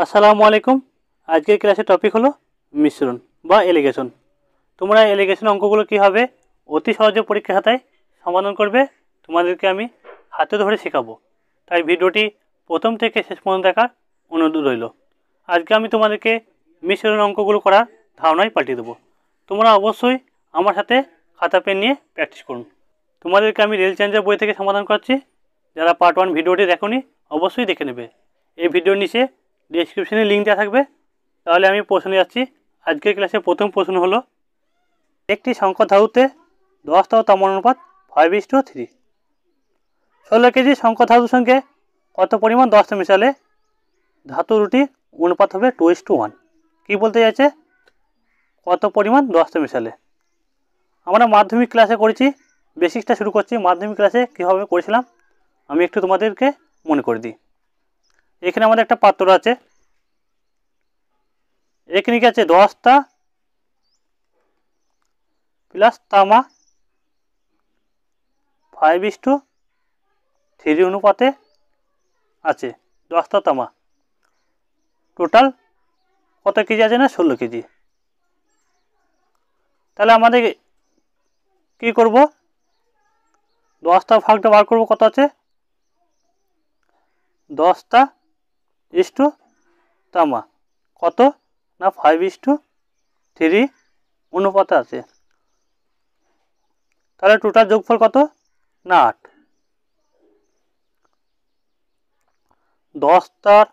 আসসালামু আলাইকুম আজকের ক্লাসের টপিক হলো মিশ্রণ বা এলিগেশন তোমরা এলিগেশন অঙ্কগুলো কী হবে অতি সহজে পরীক্ষা খাতায় সমাধান করবে তোমাদেরকে আমি হাতে ধরে শেখাবো তাই ভিডিওটি প্রথম থেকে শেষ পর্যন্ত দেখার অনুরোধ রইল আজকে আমি তোমাদেরকে মিশ্রণ অঙ্কগুলো করার ধারণায় পাঠিয়ে দেবো তোমরা অবশ্যই আমার সাথে খাতা পেন নিয়ে প্র্যাকটিস করুন তোমাদেরকে আমি রেল চেঞ্জের বই থেকে সমাধান করছি যারা পার্ট ওয়ান ভিডিওটি দেখনি অবশ্যই দেখে নেবে এই ভিডিওর নিচে ডিসক্রিপশানে লিঙ্ক দেওয়া থাকবে তাহলে আমি প্রশ্নে যাচ্ছি আজকের ক্লাসে প্রথম প্রশ্ন হলো একটি সংখ্যা ধাতুতে দশতম তম অনুপাত ফাইভ ইস টু থ্রি ষোলো কেজি সংখ্যা ধাতুর সঙ্গে কত পরিমাণ দশটা মেশালে ধাতু রুটি অনুপাত হবে টু ইস টু ওয়ান কী বলতে চাইছে কত পরিমাণ দশটা মেশালে আমরা মাধ্যমিক ক্লাসে করেছি বেসিক্সটা শুরু করছি মাধ্যমিক ক্লাসে কীভাবে করেছিলাম আমি একটু তোমাদেরকে মনে করে দিই এখানে আমাদের একটা পাত্র আছে এখানে কি আছে দশটা প্লাস তামা ফাইভ ইস টু থ্রি অনুপাতে আছে দশটা তামা টোটাল কত কেজি আছে না ষোলো কেজি তাহলে আমাদের কি করব দশটা ভাগটা বার করব কত আছে দশটা ইস টু তামা কত না ফাইভ ইস টু থ্রি অনুপাতে আছে তাহলে টোটাল যোগফল কত না আট দশটার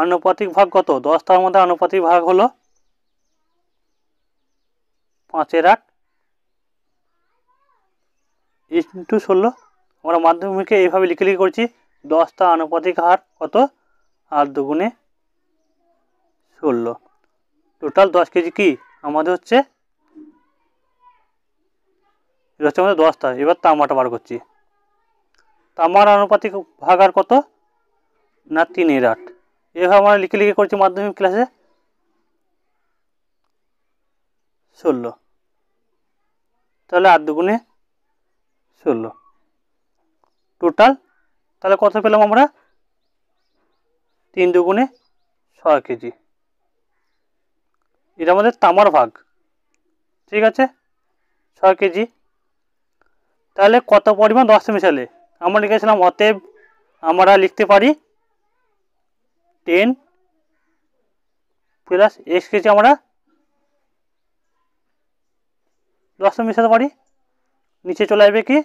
আনুপাতিক ভাগ কত দশটার মধ্যে আনুপাতিক ভাগ হলো পাঁচের আট টু ষোলো আমরা মাধ্যমিকে এইভাবে লিখে লিখে করছি দশটা আনুপাতিক হার কত আর দুগুণে ষোলো টোটাল দশ কেজি কি আমাদের হচ্ছে এটা হচ্ছে আমাদের দশটা এবার তামাটা বার করছি তামার আনুপাতিক ভাগ আর কত না তিনের আট এভাবে আমরা লিখে লিখে করছি মাধ্যমিক ক্লাসে ষোলো তাহলে আর দুগুণে ষোলো টোটাল তাহলে কত পেলাম আমরা তিন দুগুণে ছয় কেজি এটা আমাদের তামার ভাগ ঠিক আছে ছয় কেজি তাহলে কত পরিমাণ রস মিশালে আমরা লিখেছিলাম অতএব আমরা লিখতে পারি টেন প্লাস এক্স কেজি আমরা রস মিশাতে পারি নিচে চলে আসবে কি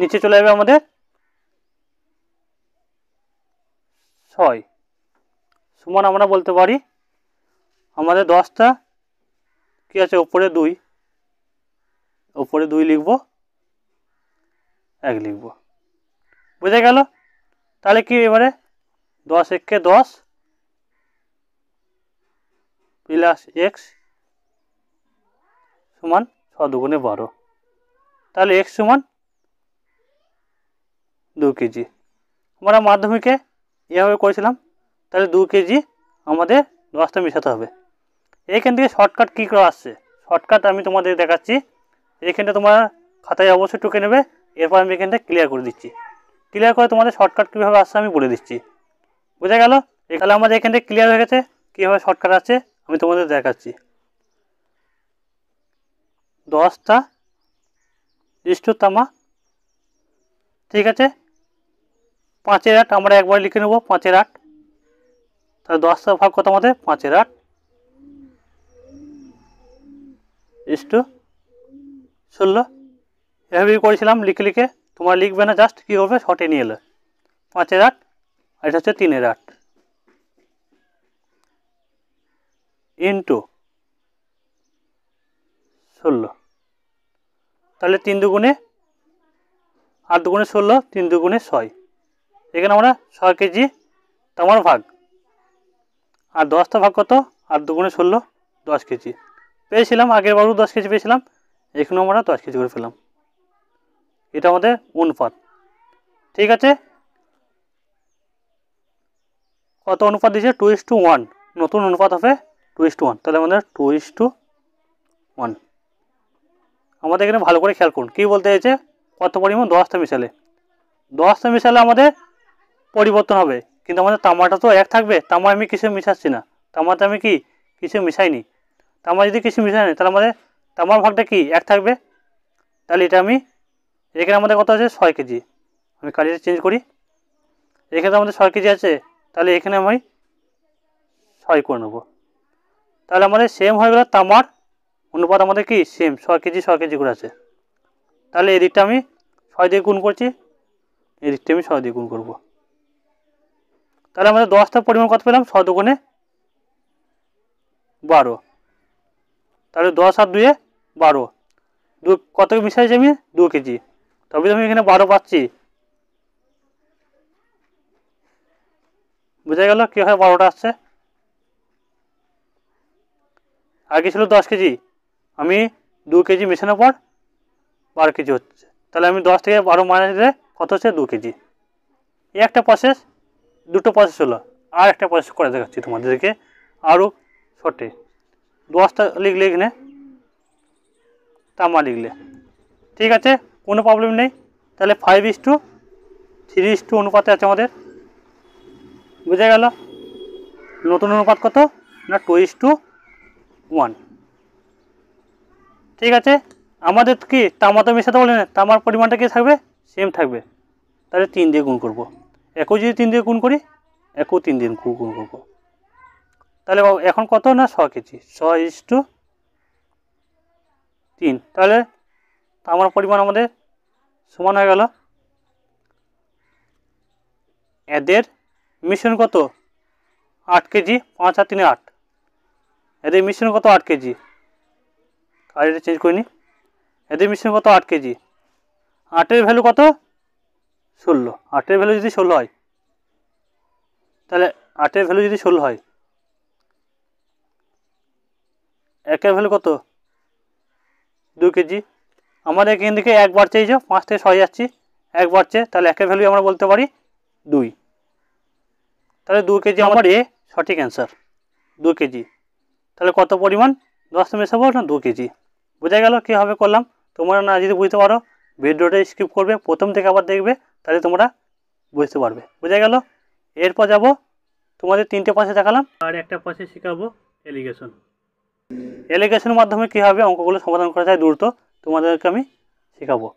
নিচে চলে আসবে আমাদের ছয় সমান আমরা বলতে পারি আমাদের দশটা কী আছে ওপরে দুই ওপরে দুই লিখব এক লিখব বুঝে গেল তাহলে কি এবারে দশ এককে দশ প্লাস এক্স সমান ছ দুগুণে বারো তাহলে এক্স সমান দু কেজি আমরা মাধ্যমিকে এভাবে করেছিলাম তাহলে দু কেজি আমাদের রসটা মেশাতে হবে এইখান থেকে শর্টকাট কী করে আসছে শর্টকাট আমি তোমাদের দেখাচ্ছি এইখানটা তোমার খাতায় অবশ্যই টুকে নেবে এরপর আমি এখানটা ক্লিয়ার করে দিচ্ছি ক্লিয়ার করে তোমাদের শর্টকাট কীভাবে আসছে আমি বলে দিচ্ছি বোঝা গেল এখানে আমাদের এখানটা ক্লিয়ার হয়ে গেছে কীভাবে শর্টকাট আছে আমি তোমাদের দেখাচ্ছি দশটা ইষ্টতামা ঠিক আছে পাঁচের আট আমরা একবার লিখে নেব পাঁচের আট তাহলে দশটা ভাগ কত আমাদের পাঁচের আট ইস্টু ষোলো এভাবেই করেছিলাম লিখে লিখে তোমার লিখবে না জাস্ট কী করবে শর্টে নিয়ে এলে পাঁচের আট আর এটা হচ্ছে তিনের আট ইন্টু ষোলো তাহলে তিন দুগুণে আট দুগুণে ষোলো তিন দুগুণে ছয় এখানে আমরা ছয় কেজি তামার ভাগ আর দশটা ভাগ কত আর দুগুণে ষোলো দশ কেজি পেয়েছিলাম আগের বারও দশ কেজি পেয়েছিলাম এখানেও আমরা দশ কেজি করে ফেলাম এটা আমাদের অনুপাত ঠিক আছে কত অনুপাত দিয়েছে টু ইস টু ওয়ান নতুন অনুপাত হবে টু ইস টু ওয়ান তাহলে আমাদের টু ইস টু ওয়ান আমাদের এখানে ভালো করে খেয়াল করুন কী বলতে চাইছে কত পরিমাণ দশটা মিশালে দশটা মিশালে আমাদের পরিবর্তন হবে কিন্তু আমাদের তামাটা তো এক থাকবে তামা আমি কিছু মিশাচ্ছি না তামাতে আমি কি কিছু মিশাইনি তামা যদি কিছু মিশাই তাহলে আমাদের তামার ভাগটা কি এক থাকবে তাহলে এটা আমি এখানে আমাদের কত আছে ছয় কেজি আমি কালিটা চেঞ্জ করি এখানে আমাদের ছয় কেজি আছে তাহলে এখানে আমি ছয় করে নেবো তাহলে আমাদের সেম হয়ে গেল তামার অনুপাত আমাদের কি সেম ছয় কেজি ছয় কেজি করে আছে তাহলে এদিকটা আমি ছয় দিয়ে গুণ করছি এদিকটা আমি ছয় দিয়ে গুণ করবো তাহলে আমরা দশটার পরিমাণ কত পেলাম শতগুণে বারো তাহলে দশ আর দুয়ে বারো দু কত মিশাইছি আমি দু কেজি তবে আমি এখানে বারো পাচ্ছি বোঝা গেল কী হয় বারোটা আসছে আগে ছিল দশ কেজি আমি দু কেজি মেশানোর পর বারো কেজি হচ্ছে তাহলে আমি দশ থেকে বারো মাইনাস দিলে কত হচ্ছে দু কেজি এই একটা প্রসেস দুটো প্রসেস হলো আর একটা প্রসেস করে দেখাচ্ছি তোমাদেরকে আরও শর্টে দশটা লিখলে এখানে তামা লিখলে ঠিক আছে কোনো প্রবলেম নেই তাহলে five is to three is to অনুপাতে আছে আমাদের বুঝে গেল নতুন অনুপাত কত না টু ইস টু ওয়ান ঠিক আছে আমাদের কি তামা তো মেশাতে বলে না তামার পরিমাণটা কি থাকবে সেম থাকবে তাহলে তিন দিয়ে গুণ করবো একও যদি তিন দিয়ে গুণ করি একও তিন দিন কু গুণ করবো তাহলে এখন কত না ছ কেজি ছ ইস টু তিন তাহলে তামার পরিমাণ আমাদের সমান হয়ে গেল এদের মিশ্রণ কত আট কেজি পাঁচ আর তিনে আট এদের মিশ্রণ কত আট কেজি আর এটা চেঞ্জ করিনি এদের মিশ্রণ কত আট কেজি আটের ভ্যালু কত ষোলো আটের ভ্যালু যদি ষোলো হয় তাহলে আটের ভ্যালু যদি ষোলো হয় একের ভ্যালু কত দু কেজি আমাদের এখান থেকে এক বাড়ছে এই যে পাঁচ থেকে ছয় যাচ্ছি এক বাড়ছে তাহলে একের ভ্যালু আমরা বলতে পারি দুই তাহলে দু কেজি আমার এ সঠিক অ্যান্সার দু কেজি তাহলে কত পরিমাণ দশ মেশাবো না দু কেজি বোঝা গেল কীভাবে করলাম তোমরা না যদি বুঝতে পারো ভিডিওটা স্কিপ করবে প্রথম থেকে আবার দেখবে তাহলে তোমরা বুঝতে পারবে বোঝা গেল এরপর যাব তোমাদের তিনটে পাশে দেখালাম আর একটা পাশে শেখাবো এলিগেশন এলিগেশনের মাধ্যমে কী হবে অঙ্কগুলো সমাধান করা যায় দ্রুত তোমাদেরকে আমি শেখাবো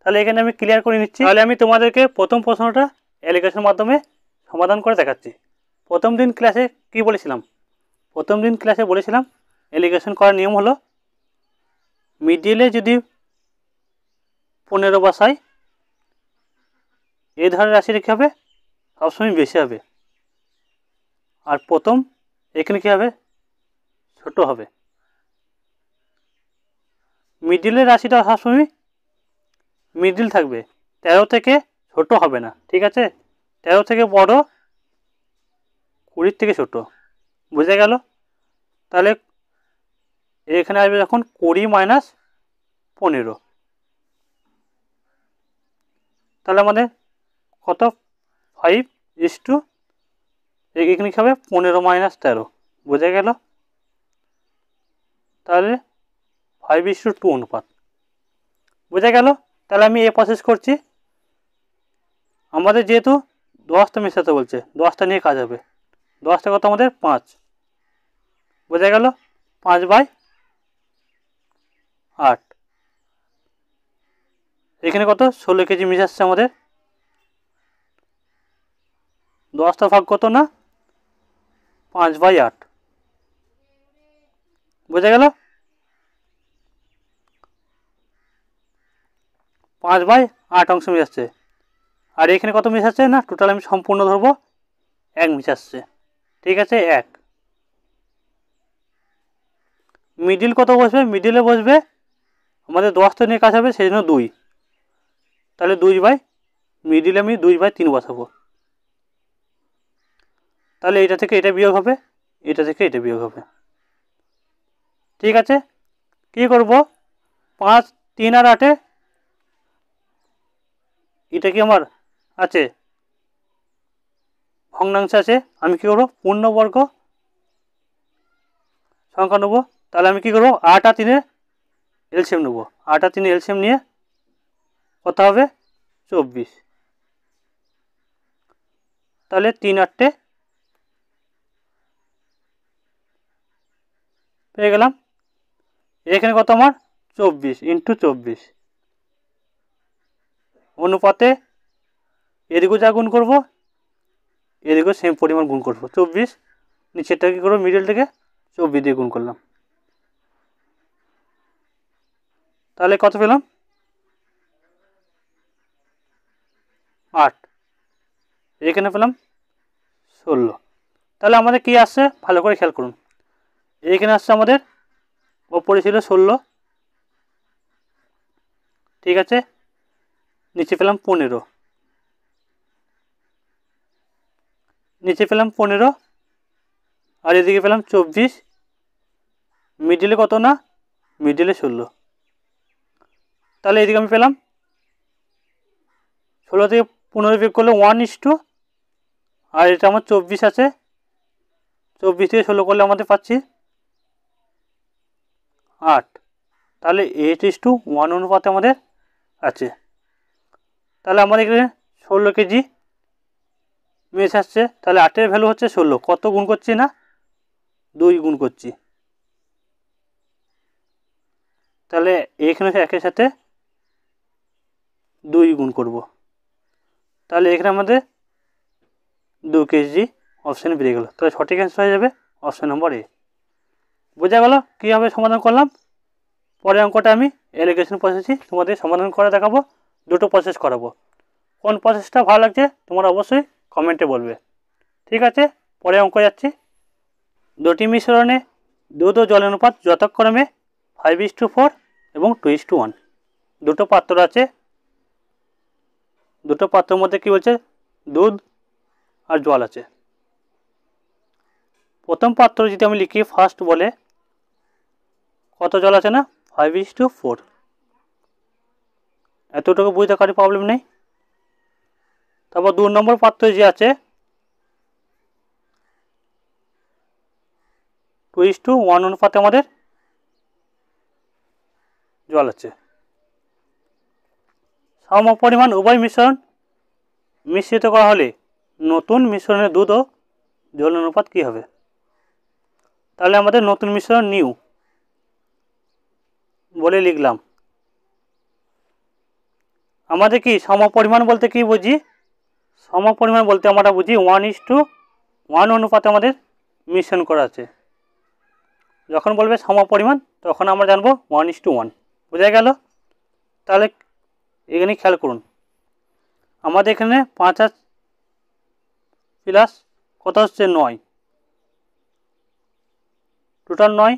তাহলে এখানে আমি ক্লিয়ার করে নিচ্ছি তাহলে আমি তোমাদেরকে প্রথম প্রশ্নটা অ্যালিগেশনের মাধ্যমে সমাধান করে দেখাচ্ছি প্রথম দিন ক্লাসে কি বলেছিলাম প্রথম দিন ক্লাসে বলেছিলাম অ্যালিগেশন করার নিয়ম হলো মিডিলে যদি পনেরো বাসায় এই ধরনের রাশিটা কী হবে সবসময় বেশি হবে আর প্রথম এখানে কী হবে ছোট হবে মিডিলের রাশিটা সবসময় মিডিল থাকবে তেরো থেকে ছোট হবে না ঠিক আছে তেরো থেকে বড় কুড়ির থেকে ছোট বুঝা গেল তাহলে এখানে আসবে যখন কুড়ি মাইনাস পনেরো তাহলে আমাদের কত ফাইভ ইস টু এখানে কী হবে পনেরো মাইনাস তেরো বোঝা গেল তাহলে ফাইভ ইস টু টু অনুপাত বোঝা গেল তাহলে আমি এ প্রসেস করছি আমাদের যেহেতু দশটা মেশাতে বলছে দশটা নিয়ে কাজ হবে দশটা কত আমাদের পাঁচ বোঝা গেল পাঁচ বাই আট এখানে কত ষোলো কেজি মিশাচ্ছে আমাদের দশটা ভাগ কত না পাঁচ বাই আট বোঝা গেল পাঁচ বাই আট অংশ মিশাচ্ছে আর এখানে কত মিশাচ্ছে না টোটাল আমি সম্পূর্ণ ধরবো এক মিশাচ্ছে ঠিক আছে এক মিডিল কত বসবে মিডিলে বসবে আমাদের দশটা নিয়ে কাজ হবে সেই জন্য দুই তাহলে দুই বাই মিডিলে আমি দুই বাই তিন বসাবো তাহলে এটা থেকে এটা বিয়োগ হবে এটা থেকে এটা বিয়োগ হবে ঠিক আছে কি করব পাঁচ তিন আর আটে এটা কি আমার আছে ভগ্নাংশ আছে আমি কি করবো পূর্ণবর্গ সংখ্যা নেবো তাহলে আমি কি করবো আট আর তিনের এলসিএম নেবো আট আর তিনের এলসিএম নিয়ে কত হবে চব্বিশ তাহলে তিন আটটে পেয়ে গেলাম এখানে কত আমার চব্বিশ ইন্টু চব্বিশ অনুপাতে এদিকেও যা গুণ করবো এদিকেও সেম পরিমাণ গুণ করবো চব্বিশ নিচেরটা কী করবো মিডিল থেকে চব্বিশ দিয়ে গুণ করলাম তাহলে কত পেলাম আট এখানে পেলাম ষোলো তাহলে আমাদের কি আসছে ভালো করে খেয়াল করুন এখানে আসছে আমাদের ওপরে ছিল ষোলো ঠিক আছে নিচে পেলাম পনেরো নিচে পেলাম পনেরো আর এদিকে পেলাম চব্বিশ মিডিলে কত না মিডিলে ষোলো তাহলে এদিকে আমি পেলাম ষোলো থেকে পনেরো বিয়োগ করলে ওয়ান ইস টু আর এটা আমার চব্বিশ আছে চব্বিশ থেকে ষোলো করলে আমাদের পাচ্ছি আট তাহলে এইট ইস টু ওয়ান অনুপাতে আমাদের আছে তাহলে আমাদের এখানে ষোলো কেজি মেস আসছে তাহলে আটের ভ্যালু হচ্ছে ষোলো কত গুণ করছি না দুই গুণ করছি তাহলে এখানে একের সাথে দুই গুণ করব তাহলে এখানে আমাদের দু কেজি অপশান বেড়ে গেল তাহলে সঠিক অ্যান্সার হয়ে যাবে অপশান নম্বর এ বোঝা গেল কীভাবে সমাধান করলাম পরের অঙ্কটা আমি এলিগেশন প্রসেসই তোমাদের সমাধান করে দেখাবো দুটো প্রসেস করাবো কোন প্রসেসটা ভালো লাগছে তোমরা অবশ্যই কমেন্টে বলবে ঠিক আছে পরে অঙ্ক যাচ্ছি দুটি মিশ্রণে দুধ ও জল অনুপাত যথাক্রমে ফাইভ ইস টু ফোর এবং টু ইস টু ওয়ান দুটো পাত্র আছে দুটো পাত্রের মধ্যে কী বলছে দুধ আর জল আছে প্রথম পাত্র যদি আমি লিখি ফার্স্ট বলে কত জল আছে না ফাইভ ইস টু ফোর এতটুকু বুঝতে কারি প্রবলেম নেই তারপর দু নম্বর পাত্র যে আছে টু ইস টু ওয়ান অনুপাতে আমাদের জল আছে সম পরিমাণ উভয় মিশ্রণ মিশ্রিত করা হলে নতুন মিশ্রণের দুধ ও জল অনুপাত কী হবে তাহলে আমাদের নতুন মিশ্রণ নিউ বলে লিখলাম আমাদের কি সমপরিমাণ বলতে কি বুঝি সমপরিমাণ বলতে আমরা বুঝি ওয়ান ইস টু ওয়ান অনুপাতে আমাদের মিশন করা আছে যখন বলবে সমপরিমাণ তখন আমরা জানবো ওয়ান ইস টু ওয়ান বোঝা গেল তাহলে এখানে খেয়াল করুন আমাদের এখানে পাঁচ আর প্লাস কত হচ্ছে নয় টোটাল নয়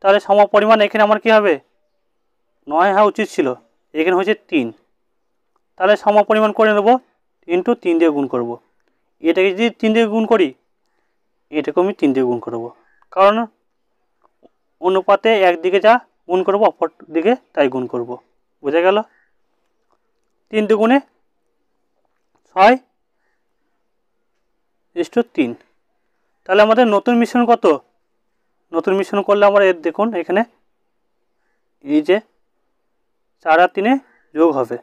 তাহলে সম পরিমাণ এখানে আমার কি হবে নয় হওয়া উচিত ছিল এখানে হয়েছে তিন তাহলে সম পরিমাণ করে নেবো ইন্টু তিন দিয়ে গুণ করব। এটাকে যদি তিন দিয়ে গুণ করি এটাকে আমি তিন দিয়ে গুণ করব। কারণ অনুপাতে একদিকে যা গুণ করব অপর দিকে তাই গুণ করব। বোঝা গেল তিন দু গুণে ছয় ইস্টু তিন তাহলে আমাদের নতুন মিশ্রণ কত নতুন মিশ্রণ করলে আমরা এর দেখুন এখানে এই যে চার আর তিনে যোগ হবে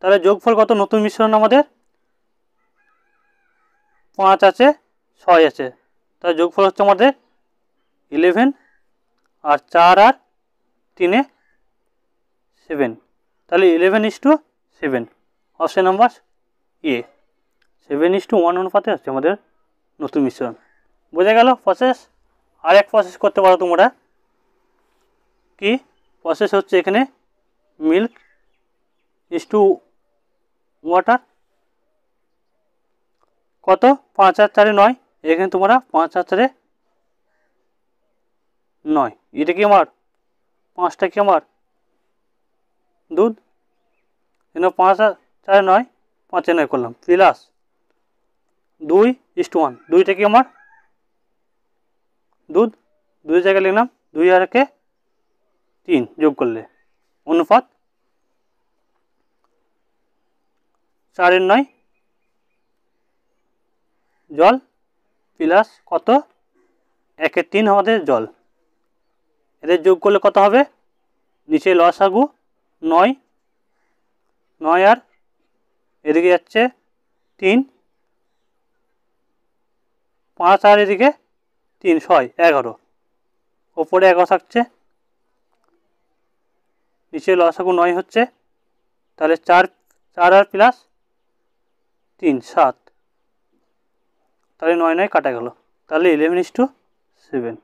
তাহলে যোগফল কত নতুন মিশ্রণ আমাদের পাঁচ আছে ছয় আছে তাহলে যোগফল হচ্ছে আমাদের ইলেভেন আর চার আর তিনে সেভেন তাহলে eleven is to seven option number A seven is to one অনুপাতে আছে আমাদের নতুন মিশ্রণ বোঝা গেল প্রসেস আর এক প্রসেস করতে পারো তোমরা কি প্রসেস হচ্ছে এখানে মিল্ক ইস টু ওয়াটার কত পাঁচ হাজার চারে নয় এখানে তোমরা পাঁচ হাজার চারে নয় এটা কি আমার পাঁচটা কি আমার দুধ এখানে পাঁচ চারে নয় পাঁচে নয় করলাম প্লাস দুই ইস্ট ওয়ান দুইটা কি আমার দুধ দুধের জায়গায় লিখলাম দুই আর একে তিন যোগ করলে অনুপাত চারের নয় জল প্লাস কত একে তিন আমাদের জল এদের যোগ করলে কত হবে নিচে লসাগু নয় নয় আর এদিকে যাচ্ছে তিন পাঁচ আর এদিকে তিন ছয় এগারো ওপরে এগারো থাকছে নিচে লসাগু নয় হচ্ছে তাহলে চার চার আর প্লাস তিন সাত তাহলে নয় নয় কাটা গেল তাহলে ইলেভেন ইস টু সেভেন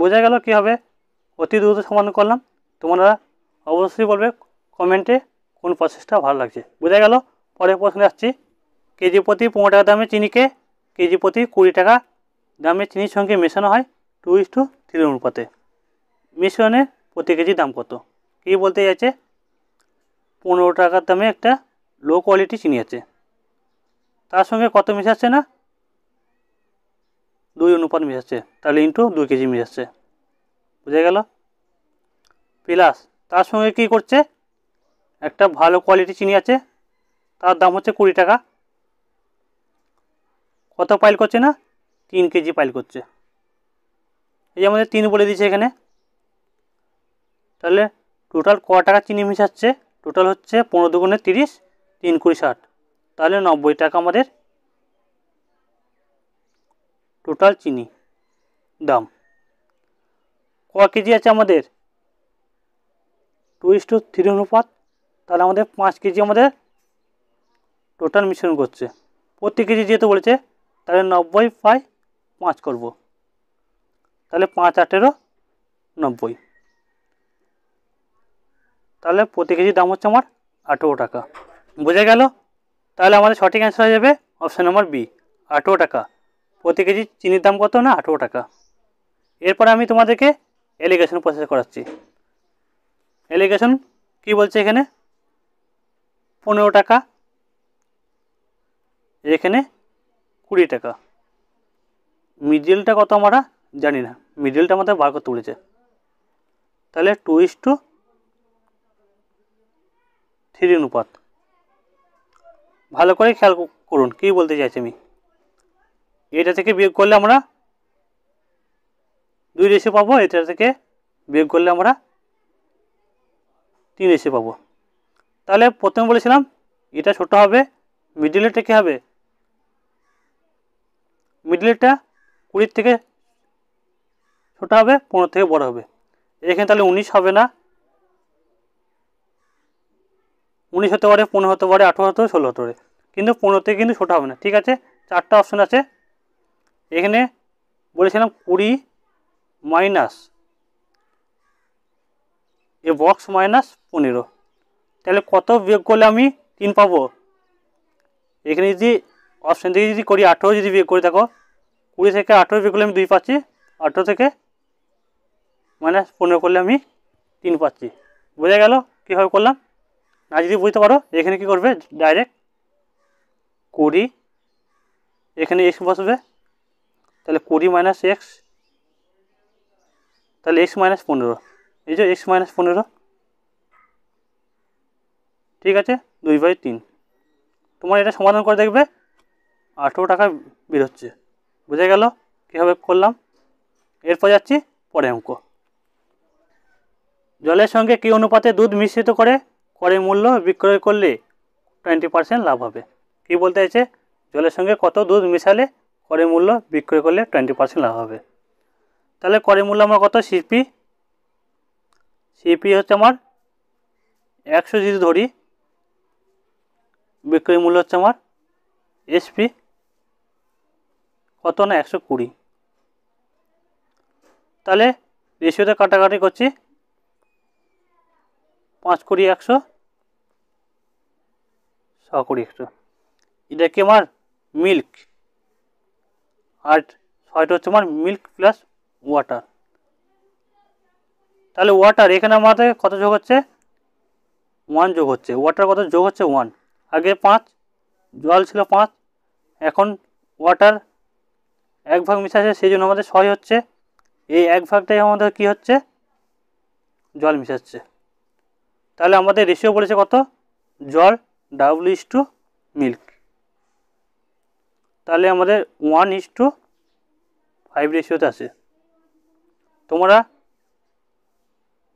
বোঝা গেল কী হবে অতি দ্রুত সমাধান করলাম তোমরা অবশ্যই বলবে কমেন্টে কোন প্রসেসটা ভালো লাগছে বোঝা গেল পরের প্রশ্নে আসছি কেজি প্রতি পনেরো টাকা দামে চিনিকে কেজি প্রতি কুড়ি টাকা দামে চিনির সঙ্গে মেশানো হয় টু ইস টু থ্রি অনুপাতে মিশ্রণের প্রতি কেজি দাম কত কী বলতে চাইছে পনেরো টাকার দামে একটা লো কোয়ালিটি চিনি আছে তার সঙ্গে কত মিশাচ্ছে না দুই অনুপাত মিশাচ্ছে তাহলে ইন্টু দুই কেজি মিশাচ্ছে বুঝে গেল প্লাস তার সঙ্গে কি করছে একটা ভালো কোয়ালিটি চিনি আছে তার দাম হচ্ছে কুড়ি টাকা কত পাইল করছে না তিন কেজি পাইল করছে এই যে আমাদের তিন বলে দিচ্ছে এখানে তাহলে টোটাল ক টাকা চিনি মিশাচ্ছে টোটাল হচ্ছে পনেরো দুগুণে তিরিশ তিন কুড়ি ষাট তাহলে নব্বই টাকা আমাদের টোটাল চিনি দাম ক কেজি আছে আমাদের টু ইস টু থ্রি অনুপাত তাহলে আমাদের পাঁচ কেজি আমাদের টোটাল মিশ্রণ করছে প্রতি কেজি যেহেতু বলেছে তাহলে নব্বই পাই পাঁচ করব তাহলে পাঁচ আটেরো নব্বই তাহলে প্রতি কেজির দাম হচ্ছে আমার আঠেরো টাকা বোঝা গেল তাহলে আমাদের সঠিক অ্যান্সার হয়ে যাবে অপশান নম্বর বি আঠেরো টাকা প্রতি কেজি চিনির দাম কত না আঠেরো টাকা এরপর আমি তোমাদেরকে এলিগেশন প্রসেস করাচ্ছি এলিগেশন কি বলছে এখানে পনেরো টাকা এখানে কুড়ি টাকা মিডিলটা কত আমরা জানি না মিডিলটা আমাদের বার করতে বলেছে তাহলে টু ইস টু থ্রি অনুপাত ভালো করে খেয়াল করুন কী বলতে চাইছি আমি এটা থেকে বিয়োগ করলে আমরা দুই রেশে পাবো এটা থেকে বিয়োগ করলে আমরা তিন রেশে পাবো তাহলে প্রথমে বলেছিলাম এটা ছোট হবে মিডিলেরটা কী হবে মিডিলেরটা কুড়ির থেকে ছোটো হবে পনেরো থেকে বড় হবে এখানে তাহলে উনিশ হবে না উনিশ হতে পারে পনেরো হতে পারে আঠেরো হতে ষোলো হতে পারে কিন্তু পনেরো থেকে কিন্তু ছোটো হবে না ঠিক আছে চারটা অপশান আছে এখানে বলেছিলাম কুড়ি মাইনাস এ বক্স মাইনাস পনেরো তাহলে কত বিয়োগ করলে আমি তিন পাবো এখানে যদি অপশান থেকে যদি করি আঠেরো যদি বিয়োগ করে দেখো কুড়ি থেকে আঠেরো বিয়োগ করলে আমি দুই পাচ্ছি আঠেরো থেকে মাইনাস পনেরো করলে আমি তিন পাচ্ছি বোঝা গেল কীভাবে করলাম না যদি বুঝতে পারো এখানে কি করবে ডাইরেক্ট কুড়ি এখানে এক্স বসবে তাহলে কুড়ি মাইনাস এক্স তাহলে এক্স মাইনাস পনেরো এই যে এক্স মাইনাস পনেরো ঠিক আছে দুই বাই তিন তোমার এটা সমাধান করে দেখবে আঠেরো টাকা বেরোচ্ছে বুঝে গেল কীভাবে করলাম এরপর যাচ্ছি পরে অঙ্ক জলের সঙ্গে কী অনুপাতে দুধ মিশ্রিত করে করে মূল্য বিক্রয় করলে টোয়েন্টি পার্সেন্ট লাভ হবে কি বলতে চাইছে জলের সঙ্গে কত দুধ মিশালে করে মূল্য বিক্রয় করলে টোয়েন্টি পার্সেন্ট লাভ হবে তাহলে করে মূল্য আমার কত সিপি সিপি হচ্ছে আমার একশো যদি ধরি বিক্রয় মূল্য হচ্ছে আমার এসপি কত না একশো কুড়ি তাহলে রেশিওতে কাটাকাটি করছি পাঁচ কুড়ি একশো ছ কুড়ি একশো এটা কি আমার মিল্ক আর ছয়টা হচ্ছে আমার মিল্ক প্লাস ওয়াটার তাহলে ওয়াটার এখানে আমাদের কত যোগ হচ্ছে ওয়ান যোগ হচ্ছে ওয়াটার কত যোগ হচ্ছে ওয়ান আগে পাঁচ জল ছিল পাঁচ এখন ওয়াটার এক ভাগ মিশে আছে সেই জন্য আমাদের ছয় হচ্ছে এই এক ভাগটাই আমাদের কি হচ্ছে জল মিশাচ্ছে তাহলে আমাদের রেশিও বলেছে কত জল ডাবল ইস টু মিল্ক তাহলে আমাদের ওয়ান ইস টু ফাইভ রেশিওতে আছে তোমরা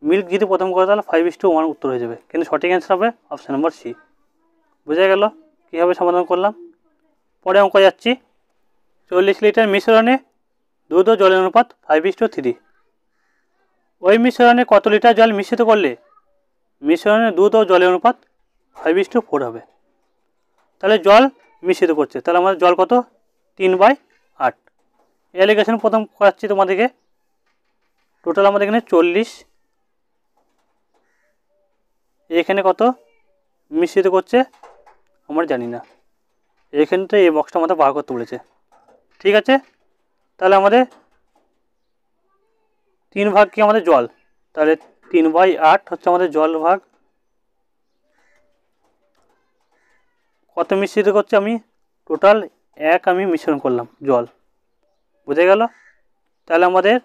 মিল্ক যদি প্রথম করো তাহলে ফাইভ ইস টু ওয়ান উত্তর হয়ে যাবে কিন্তু সঠিক অ্যান্সার হবে অপশান নম্বর সি বোঝা গেল কীভাবে সমাধান করলাম পরে অঙ্ক যাচ্ছি চল্লিশ লিটার মিশ্রণে দুধ ও জলের অনুপাত ফাইভ ইস্টু টু থ্রি ওই মিশ্রণে কত লিটার জল মিশ্রিত করলে মিশ্রণে দুধ ও জলের অনুপাত ফাইভ ইস্টু টু ফোর হবে তাহলে জল মিশ্রিত করছে তাহলে আমাদের জল কত তিন বাই আট অ্যালিগেশন প্রথম করাচ্ছি তোমাদেরকে টোটাল আমাদের এখানে চল্লিশ এখানে কত মিশ্রিত করছে আমরা জানি না এখানটা এই বক্সটা আমাদের বার করতে বলেছে ঠিক আছে তাহলে আমাদের তিন ভাগ কি আমাদের জল তাহলে তিন বাই আট হচ্ছে আমাদের জল ভাগ কত মিশ্রিত করছে আমি টোটাল এক আমি মিশ্রণ করলাম জল বুঝে গেল তাহলে আমাদের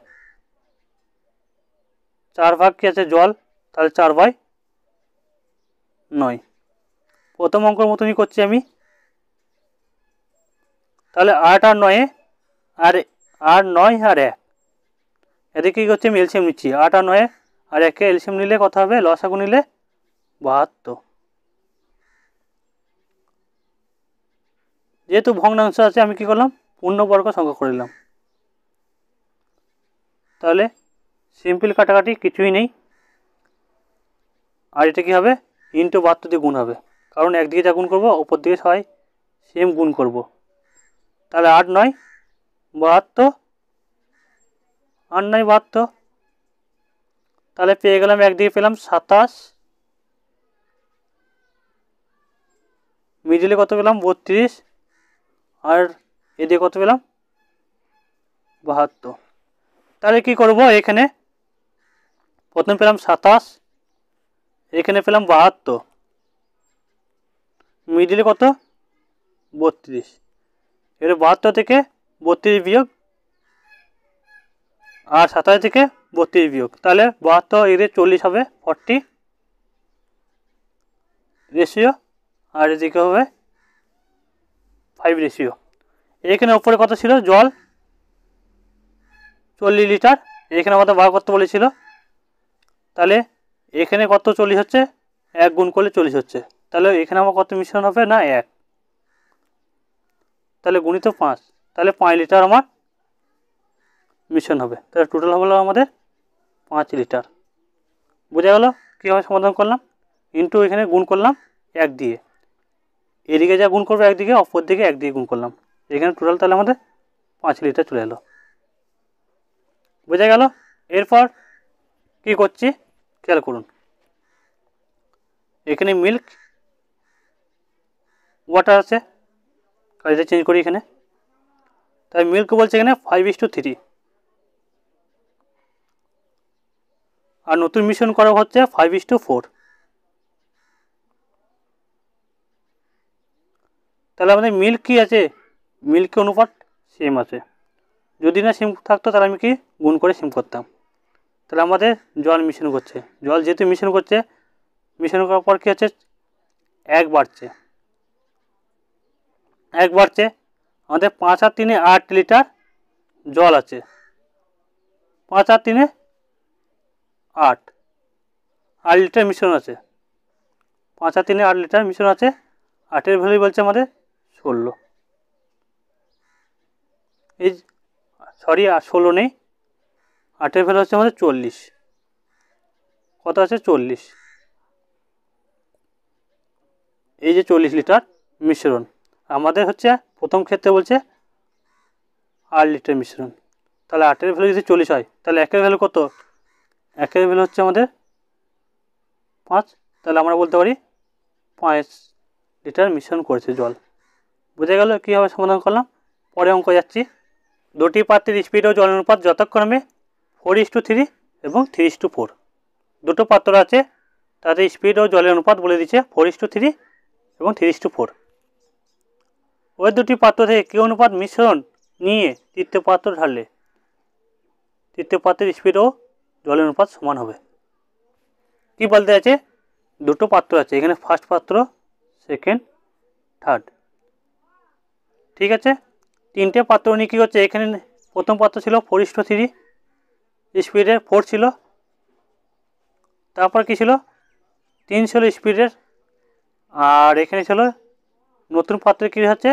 চার ভাগ কি আছে জল তাহলে চার বাই নয় প্রথম অঙ্কর মতনই করছি আমি তাহলে আট আর নয়ে আর আর নয় আর এক এদিকে কী করছি আমি এলসিএম নিচ্ছি আট আর নয়ে আর একে এলসিএম নিলে কথা হবে লসাগু নিলে বাহাত্তর যেহেতু ভগ্নাংশ আছে আমি কি করলাম পূর্ণবর্গ সংখ্যা করে নিলাম তাহলে সিম্পল কাটাকাটি কিছুই নেই আর এটা কী হবে ইন্টু বাহাত্তর দিয়ে গুণ হবে কারণ একদিকে যা গুণ করবো অপর দিকে সবাই সেম গুণ করবো তাহলে আট নয় বাহাত্তর আট নয় বাহাত্তর তাহলে পেয়ে গেলাম একদিকে পেলাম সাতাশ মিডিলে কত পেলাম বত্রিশ আর এদিকে কত পেলাম বাহাত্তর তাহলে কি করব এখানে প্রথমে পেলাম সাতাশ এখানে পেলাম বাহাত্তর মিডিলে কত বত্রিশ এর বাহাত্তর থেকে বত্রিশ বিয়োগ আর সাতাশ থেকে বত্রিশ বিয়োগ তাহলে বাহাত্তর এদের চল্লিশ হবে ফর্টি রেশিও আর এদিকে হবে ফাইভ রেশিও এখানে ওপরে কত ছিল জল চল্লিশ লিটার এখানে আমাদের বার করতে বলেছিল তাহলে এখানে কত চল্লিশ হচ্ছে এক গুণ করলে চল্লিশ হচ্ছে তাহলে এখানে আমার কত মিশ্রণ হবে না এক তাহলে গুণিত পাঁচ তাহলে পাঁচ লিটার আমার মিশন হবে তাহলে টোটাল হলো আমাদের পাঁচ লিটার বোঝা গেল কীভাবে সমাধান করলাম ইন্টু এখানে গুণ করলাম এক দিয়ে এদিকে যা গুণ করবো একদিকে অপর দিকে এক দিয়ে গুণ করলাম এখানে টোটাল তাহলে আমাদের পাঁচ লিটার চলে এলো বোঝা গেল এরপর কি করছি খেয়াল করুন এখানে মিল্ক ওয়াটার আছে কাজটা চেঞ্জ করি এখানে তাই মিল্ক বলছে এখানে ফাইভ ইস টু থ্রি আর নতুন মিশন করা হচ্ছে ফাইভ ইস টু ফোর তাহলে আমাদের মিল্ক কী আছে মিল্ক অনুপাত সেম আছে যদি না সিম থাকতো তাহলে আমি কি গুণ করে সিম করতাম তাহলে আমাদের জল মিশন করছে জল যেহেতু মিশন করছে মিশন করার পর কী হচ্ছে এক বাড়ছে এক বাড়ছে আমাদের পাঁচ আর তিনে আট লিটার জল আছে পাঁচ আর তিনে আট আট লিটার মিশ্রণ আছে পাঁচ আর তিনে আট লিটার মিশ্রণ আছে আটের ভ্যালু বলছে আমাদের ষোলো এই সরি ষোলো নেই আটের ভ্যালু হচ্ছে আমাদের চল্লিশ কত আছে চল্লিশ এই যে চল্লিশ লিটার মিশ্রণ আমাদের হচ্ছে প্রথম ক্ষেত্রে বলছে আট লিটার মিশ্রণ তাহলে আটের ভ্যালু যদি চল্লিশ হয় তাহলে একের ভ্যালু কত একের ভ্যালু হচ্ছে আমাদের পাঁচ তাহলে আমরা বলতে পারি পাঁচ লিটার মিশ্রণ করেছে জল বুঝে গেল কীভাবে সমাধান করলাম পরে অঙ্ক যাচ্ছি দুটি পাত্রের স্পিড ও জল অনুপাত যথাক্রমে ফোর ইস টু থ্রি এবং থ্রি ইস টু ফোর দুটো পাত্র আছে তাদের স্পিড ও জলের অনুপাত বলে দিচ্ছে ফোর ইস টু থ্রি এবং থ্রি ইস টু ফোর ওই দুটি পাত্র থেকে কি অনুপাত মিশ্রণ নিয়ে তৃতীয় পাত্র ঢাললে তৃতীয় পাত্রের স্পিড ও জলের অনুপাত সমান হবে কি বলতে আছে দুটো পাত্র আছে এখানে ফার্স্ট পাত্র সেকেন্ড থার্ড ঠিক আছে তিনটে পাত্র নিয়ে কী হচ্ছে এখানে প্রথম পাত্র ছিল ফোর ইস্টো থ্রি স্পিডের ফোর ছিল তারপর কি ছিল তিন ছিল স্পিডের আর এখানে ছিল নতুন পাত্রে কী হচ্ছে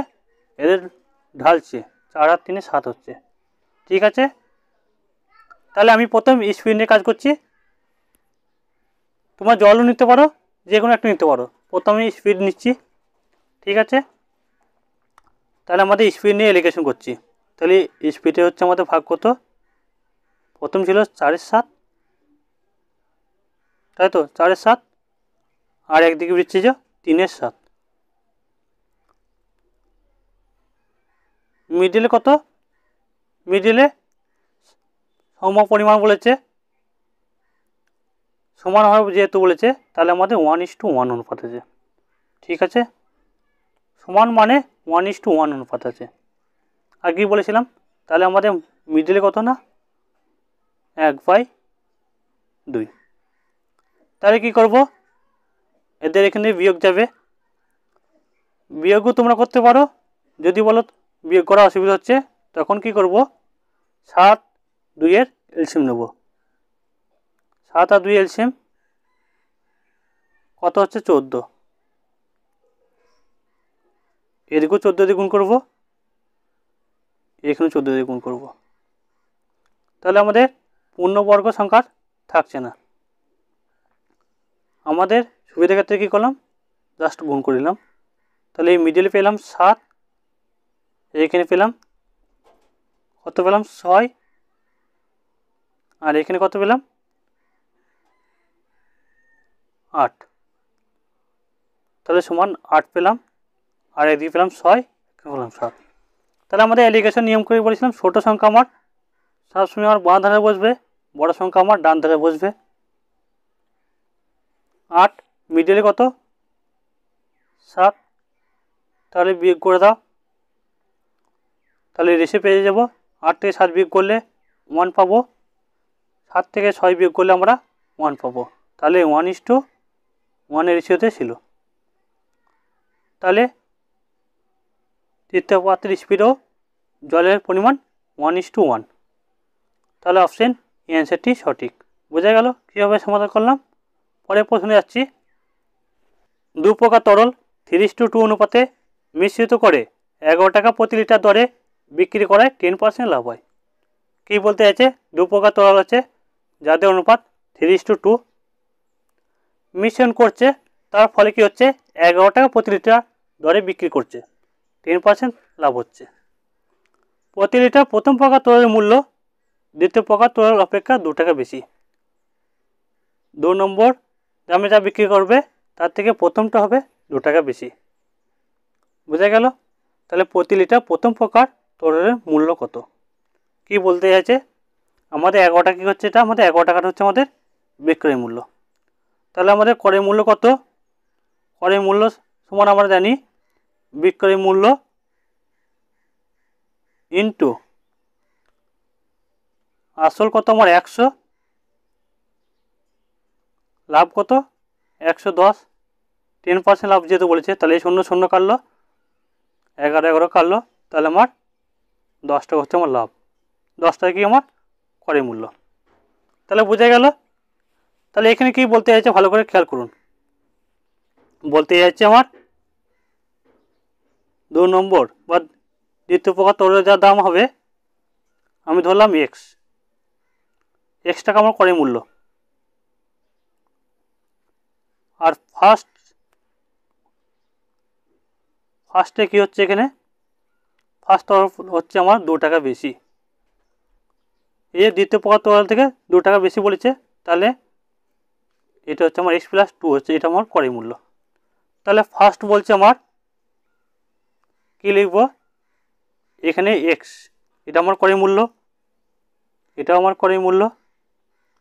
এদের ঢালছে চার আর তিনে সাত হচ্ছে ঠিক আছে তাহলে আমি প্রথম স্পিডে কাজ করছি তোমার জলও নিতে পারো যে কোনো একটা নিতে পারো প্রথমে স্পিড নিচ্ছি ঠিক আছে তাহলে আমাদের স্পিড নিয়ে এলিগেশন করছি তাহলে স্পিডে হচ্ছে আমাদের ভাগ কত প্রথম ছিল চারের সাত তাই তো চারের সাত আর একদিকে বৃষ্টি যা তিনের সাত মিডিলে কত মিডিলে সম পরিমাণ বলেছে সমান হবে যেহেতু বলেছে তাহলে আমাদের ওয়ান ইস টু ওয়ান অনুপাত আছে ঠিক আছে সমান মানে ওয়ান ইস টু ওয়ান অনুপাত আছে কি বলেছিলাম তাহলে আমাদের মিডিলে কত না এক বাই দুই তাহলে কি করব এদের এখানে বিয়োগ যাবে বিয়োগও তোমরা করতে পারো যদি বলো বিয়োগ করা অসুবিধা হচ্ছে তখন কি করব সাত দুইয়ের এলসিম নেব সাত আর দুই এলসিম কত হচ্ছে চোদ্দ এদিকেও চোদ্দো দিয়ে গুণ করবো এখানে চোদ্দো দিয়ে গুণ করবো তাহলে আমাদের পূর্ণবর্গ সংখ্যা থাকছে না আমাদের সুবিধার ক্ষেত্রে কী করলাম জাস্ট গুণ করিলাম তাহলে এই মিডিল পেলাম সাত এখানে পেলাম কত পেলাম ছয় আর এখানে কত পেলাম আট তাহলে সমান আট পেলাম আর এদিকে পেলাম ছয় এখানে পেলাম সাত তাহলে আমাদের অ্যালিগেশন নিয়ম করে বলেছিলাম ছোটো সংখ্যা আমার সবসময় আমার বাঁ ধারে বসবে বড় সংখ্যা আমার ডান ধারে বসবে আট মিডিলে কত সাত তাহলে বিয়োগ করে দাও তাহলে রেশিও পেয়ে যাব আট থেকে সাত বিয়োগ করলে ওয়ান পাবো সাত থেকে ছয় বিয়োগ করলে আমরা ওয়ান পাবো তাহলে ওয়ান ইস টু ওয়ানের রেশিওতে ছিল তাহলে তৃতীয় পাত্রের স্পিডও জলের পরিমাণ ওয়ান ইস টু ওয়ান তাহলে অপশান এই অ্যান্সারটি সঠিক বোঝা গেল কীভাবে সমাধান করলাম পরে প্রশ্নে যাচ্ছি দু প্রকার তরল থ্রিস টু টু অনুপাতে মিশ্রিত করে এগারো টাকা প্রতি লিটার দরে বিক্রি করায় টেন পার্সেন্ট লাভ হয় কী বলতে চাইছে দু প্রকার তরল আছে যাদের অনুপাত থ্রি টু টু মিশ্রণ করছে তার ফলে কী হচ্ছে এগারো টাকা প্রতি লিটার দরে বিক্রি করছে টেন পার্সেন্ট লাভ হচ্ছে প্রতি লিটার প্রথম প্রকার তরলের মূল্য দ্বিতীয় প্রকার তরল অপেক্ষা দু টাকা বেশি দু নম্বর দামে যা বিক্রি করবে তার থেকে প্রথমটা হবে দু টাকা বেশি বোঝা গেল তাহলে প্রতি লিটার প্রথম প্রকার তোর মূল্য কত কি বলতে চাইছে আমাদের এগারোটা কী হচ্ছে এটা আমাদের এগারো টাকাটা হচ্ছে আমাদের বিক্রয় মূল্য তাহলে আমাদের করের মূল্য কত করের মূল্য সমান আমরা জানি বিক্রয় মূল্য ইন্টু আসল কত আমার একশো লাভ কত একশো দশ টেন পার্সেন্ট লাভ যেহেতু বলেছে তাহলে শূন্য শূন্য কাটলো এগারো এগারো কাটলো তাহলে আমার দশ টাকা হচ্ছে আমার লাভ দশ কি আমার করে মূল্য তাহলে বোঝা গেল তাহলে এখানে কি বলতে চাইছে ভালো করে খেয়াল করুন বলতে চাইছে আমার দু নম্বর বা দ্বিতীয় প্রকার তরলের যা দাম হবে আমি ধরলাম এক্স এক্স টাকা আমার করে মূল্য আর ফার্স্ট ফার্স্টে কী হচ্ছে এখানে ফার্স্ট অফ হচ্ছে আমার দু টাকা বেশি এই যে দ্বিতীয় প্রকার থেকে দু টাকা বেশি বলেছে তাহলে এটা হচ্ছে আমার এক্স প্লাস টু হচ্ছে এটা আমার ক্রয় মূল্য তাহলে ফার্স্ট বলছে আমার কী লিখব এখানে এক্স এটা আমার করে মূল্য এটা আমার করে মূল্য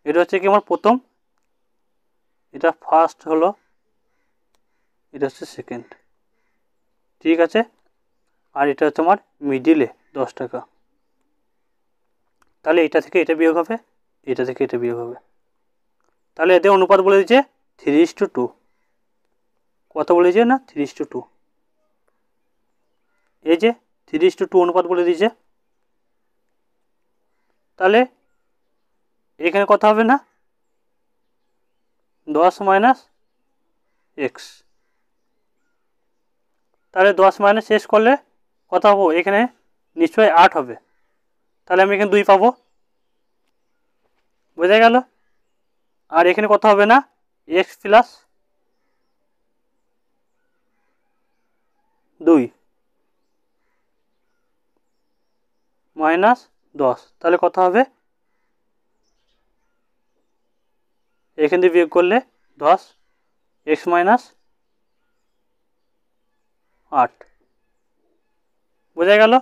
এটা হচ্ছে কি আমার প্রথম এটা ফার্স্ট হলো এটা হচ্ছে সেকেন্ড ঠিক আছে আর এটা তোমার মিডিলে দশ টাকা তাহলে এটা থেকে এটা বিয়োগ হবে এটা থেকে এটা বিয়োগ হবে তাহলে এদের অনুপাত বলে দিচ্ছে থ্রি ইস টু টু কত বলে দিয়েছে না থ্রি ইস টু টু এই যে থ্রি ইস টু টু অনুপাত বলে দিয়েছে তাহলে এখানে কথা হবে না দশ মাইনাস এক্স তাহলে দশ মাইনাস এক্স করলে কত হবো এখানে নিশ্চয়ই আট হবে তাহলে আমি এখানে দুই পাব বোঝা গেল আর এখানে কত হবে না এক্স প্লাস দুই মাইনাস দশ তাহলে কত হবে এখান দিয়ে বিয়োগ করলে দশ এক্স মাইনাস আট বোঝা গেল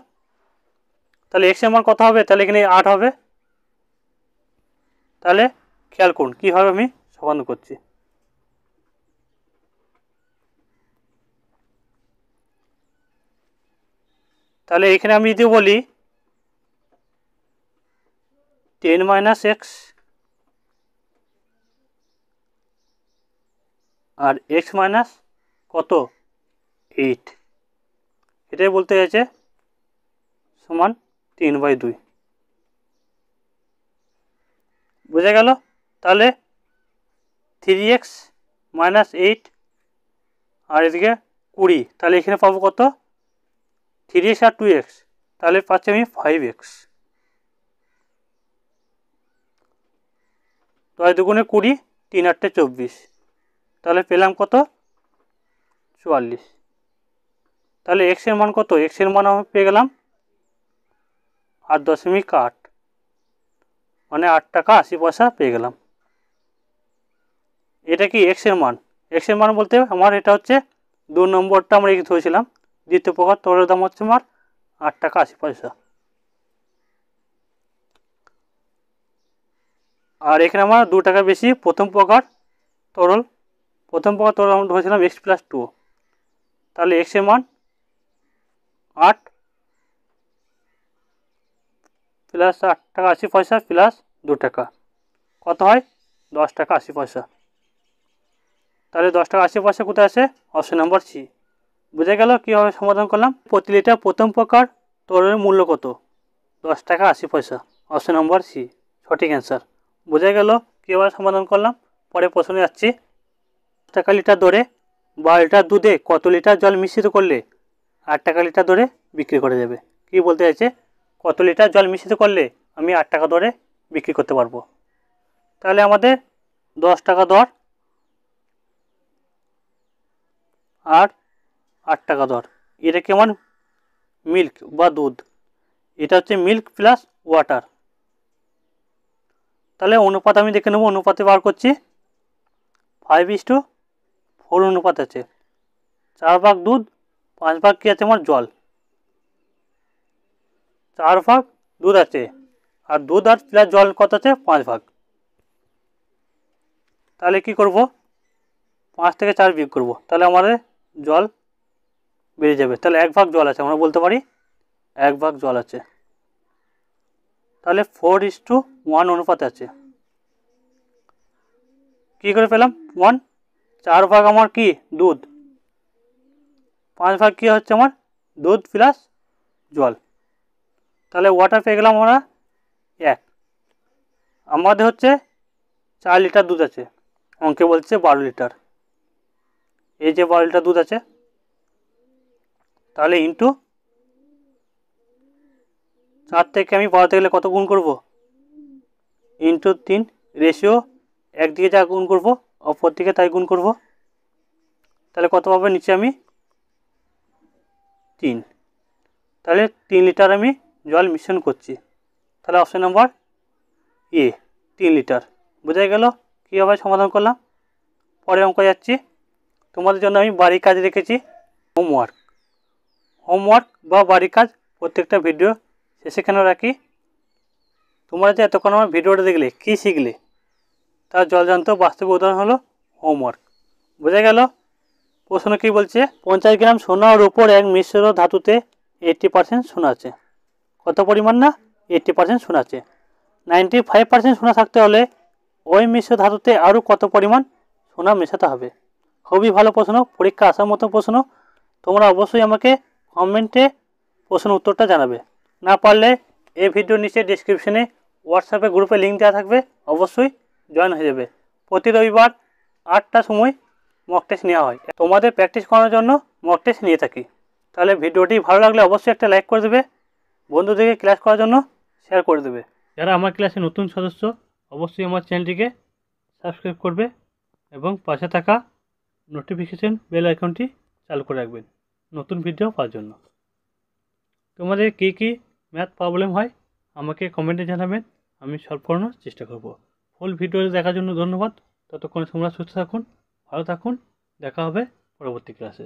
তাহলে এক্স এর মান কত হবে তাহলে এখানে আট হবে তাহলে খেয়াল করুন কীভাবে আমি সমান করছি তাহলে এখানে আমি যদি বলি টেন মাইনাস এক্স আর এক্স মাইনাস কত এইট এটাই বলতে চাইছে সমান তিন বাই দুই বোঝা গেল তাহলে থ্রি এক্স মাইনাস এইট আর এদিকে কুড়ি তাহলে এখানে পাবো কত থ্রি এক্স আর টু এক্স তাহলে পাচ্ছি আমি ফাইভ এক্স নয় দুগুণে কুড়ি তিন আটটে চব্বিশ তাহলে পেলাম কত চুয়াল্লিশ তাহলে এক্সের মান কত এক্সের মান আমি পেয়ে গেলাম আট দশমিক আট মানে আট টাকা আশি পয়সা পেয়ে গেলাম এটা কি এক্সের মান এক্সের মান বলতে আমার এটা হচ্ছে দু নম্বরটা আমরা এগিয়ে ধরেছিলাম দ্বিতীয় প্রকার তরলের দাম হচ্ছে আমার আট টাকা আশি পয়সা আর এখানে আমার দু টাকা বেশি প্রথম প্রকার তরল প্রথম প্রকার তরল আমরা ধরেছিলাম এক্স প্লাস টু তাহলে এক্সের মান আট প্লাস আট টাকা আশি পয়সা প্লাস দু টাকা কত হয় দশ টাকা আশি পয়সা তাহলে দশ টাকা আশি পয়সা কোথায় আছে অপশন নম্বর সি বুঝে গেল কীভাবে সমাধান করলাম প্রতি লিটার প্রথম প্রকার তরলের মূল্য কত দশ টাকা আশি পয়সা অপশন নম্বর সি সঠিক অ্যান্সার বোঝা গেল কীভাবে সমাধান করলাম পরে প্রশ্নে যাচ্ছি টাকা লিটার দরে বারো লিটার দুধে কত লিটার জল মিশ্রিত করলে আট টাকা লিটার দরে বিক্রি করে যাবে কি বলতে চাইছে কত লিটার জল মিশ্রিত করলে আমি আট টাকা দরে বিক্রি করতে পারবো তাহলে আমাদের দশ টাকা দর আর আট টাকা দর এটা কেমন মিল্ক বা দুধ এটা হচ্ছে মিল্ক প্লাস ওয়াটার তাহলে অনুপাত আমি দেখে নেবো অনুপাতে বার করছি ফাইভ ইস টু ফোর অনুপাত আছে চার ভাগ দুধ পাঁচ ভাগ কী আছে আমার জল চার ভাগ দুধ আছে আর দুধ আর প্লাস জল কত আছে পাঁচ ভাগ তাহলে কি করব পাঁচ থেকে চার বিয়োগ করব তাহলে আমাদের জল বেড়ে যাবে তাহলে এক ভাগ জল আছে আমরা বলতে পারি এক ভাগ জল আছে তাহলে ফোর ইস টু ওয়ান অনুপাত আছে কি করে পেলাম ওয়ান চার ভাগ আমার কি দুধ পাঁচ ভাগ কী হচ্ছে আমার দুধ প্লাস জল তাহলে ওয়াটার পেয়ে গেলাম আমরা এক আমাদের হচ্ছে চার লিটার দুধ আছে অঙ্কে বলছে বারো লিটার এই যে বারো লিটার দুধ আছে তাহলে ইন্টু চার থেকে আমি বারোতে গেলে কত গুণ করব ইন্টু তিন রেশিও একদিকে যা গুণ করবো অপর দিকে তাই গুণ করব তাহলে কত পাবো নিচে আমি তিন তাহলে তিন লিটার আমি জল মিশ্রণ করছি তাহলে অপশন নম্বর এ তিন লিটার বোঝা গেল কীভাবে সমাধান করলাম পরে অঙ্ক যাচ্ছি তোমাদের জন্য আমি বাড়ির কাজ রেখেছি হোমওয়ার্ক হোমওয়ার্ক বা বাড়ির কাজ প্রত্যেকটা ভিডিও শেষে কেন রাখি তোমরা যে এতক্ষণ আমার ভিডিওটা দেখলে কি শিখলে তার জলজান্ত বাস্তব উদাহরণ হলো হোমওয়ার্ক বোঝা গেল প্রশ্ন কি বলছে পঞ্চাশ গ্রাম সোনার ওর উপর এক মিশ্র ধাতুতে এইটটি পার্সেন্ট সোনা আছে কত পরিমাণ না এইটটি পার্সেন্ট সোনা আছে নাইনটি ফাইভ পার্সেন্ট শোনা থাকতে হলে ওই মিশ্র ধাতুতে আরও কত পরিমাণ শোনা মেশাতে হবে খুবই ভালো প্রশ্ন পরীক্ষা আসার মতো প্রশ্ন তোমরা অবশ্যই আমাকে কমেন্টে প্রশ্ন উত্তরটা জানাবে না পারলে এই ভিডিও নিচে ডিসক্রিপশনে হোয়াটসঅ্যাপে গ্রুপে লিঙ্ক দেওয়া থাকবে অবশ্যই জয়েন হয়ে যাবে প্রতি রবিবার আটটা সময় মক টেস্ট নেওয়া হয় তোমাদের প্র্যাকটিস করানোর জন্য মক টেস্ট নিয়ে থাকি তাহলে ভিডিওটি ভালো লাগলে অবশ্যই একটা লাইক করে দেবে বন্ধুদেরকে ক্লাস করার জন্য শেয়ার করে দেবে যারা আমার ক্লাসে নতুন সদস্য অবশ্যই আমার চ্যানেলটিকে সাবস্ক্রাইব করবে এবং পাশে থাকা নোটিফিকেশান বেল আইকনটি চালু করে রাখবেন নতুন ভিডিও পাওয়ার জন্য তোমাদের কী কী ম্যাথ প্রবলেম হয় আমাকে কমেন্টে জানাবেন আমি সলভ করানোর চেষ্টা করব ফুল ভিডিও দেখার জন্য ধন্যবাদ ততক্ষণে তোমরা সুস্থ থাকুন ভালো থাকুন দেখা হবে পরবর্তী ক্লাসে